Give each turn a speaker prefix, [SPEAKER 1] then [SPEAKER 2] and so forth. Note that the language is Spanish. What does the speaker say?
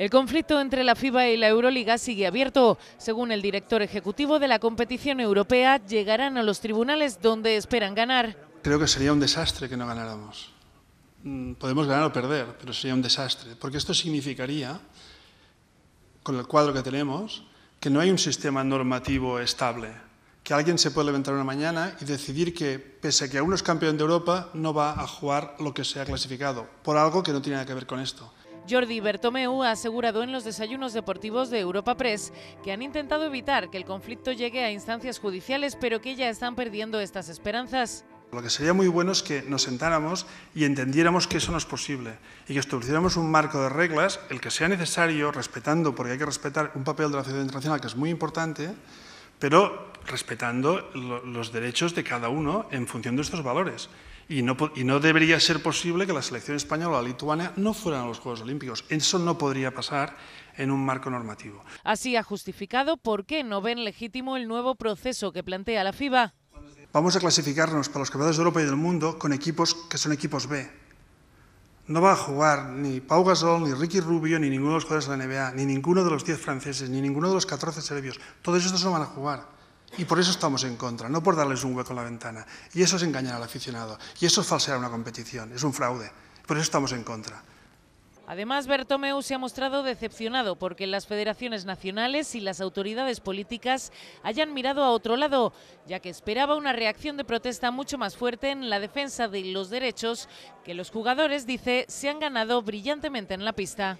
[SPEAKER 1] El conflicto entre la FIBA y la Euroliga sigue abierto. Según el director ejecutivo de la competición europea, llegarán a los tribunales donde esperan ganar.
[SPEAKER 2] Creo que sería un desastre que no ganáramos. Mm, podemos ganar o perder, pero sería un desastre, porque esto significaría, con el cuadro que tenemos, que no hay un sistema normativo estable, que alguien se puede levantar una mañana y decidir que, pese a que aún es campeón de Europa, no va a jugar lo que se ha clasificado, por algo que no tiene nada que ver con esto.
[SPEAKER 1] Jordi Bertomeu ha asegurado en los desayunos deportivos de Europa Press que han intentado evitar que el conflicto llegue a instancias judiciales, pero que ya están perdiendo estas esperanzas.
[SPEAKER 2] Lo que sería muy bueno es que nos sentáramos y entendiéramos que eso no es posible y que estableciéramos un marco de reglas, el que sea necesario, respetando, porque hay que respetar un papel de la sociedad internacional que es muy importante, pero respetando los derechos de cada uno en función de estos valores. Y no, y no, debería ser posible que la selección española o la lituana no fueran a los Juegos Olímpicos. Eso no podría pasar en un marco normativo.
[SPEAKER 1] Así ha justificado por qué no ven legítimo el nuevo proceso que plantea la FIBA.
[SPEAKER 2] Vamos a clasificarnos para los campeonatos de Europa y del mundo con equipos que son equipos B. No va a jugar ni Pau Gasol, ni Ricky Rubio, ni ninguno de los jugadores de la NBA, ni ninguno de los 10 franceses, ni ninguno de los 14 serbios. Todos estos no van a jugar. Y por eso estamos en contra, no por darles un hueco en la ventana. Y eso es engañar al aficionado. Y eso es falsear una competición, es un fraude. Por eso estamos en contra.
[SPEAKER 1] Además, Bertomeu se ha mostrado decepcionado porque las federaciones nacionales y las autoridades políticas hayan mirado a otro lado, ya que esperaba una reacción de protesta mucho más fuerte en la defensa de los derechos que los jugadores, dice, se han ganado brillantemente en la pista.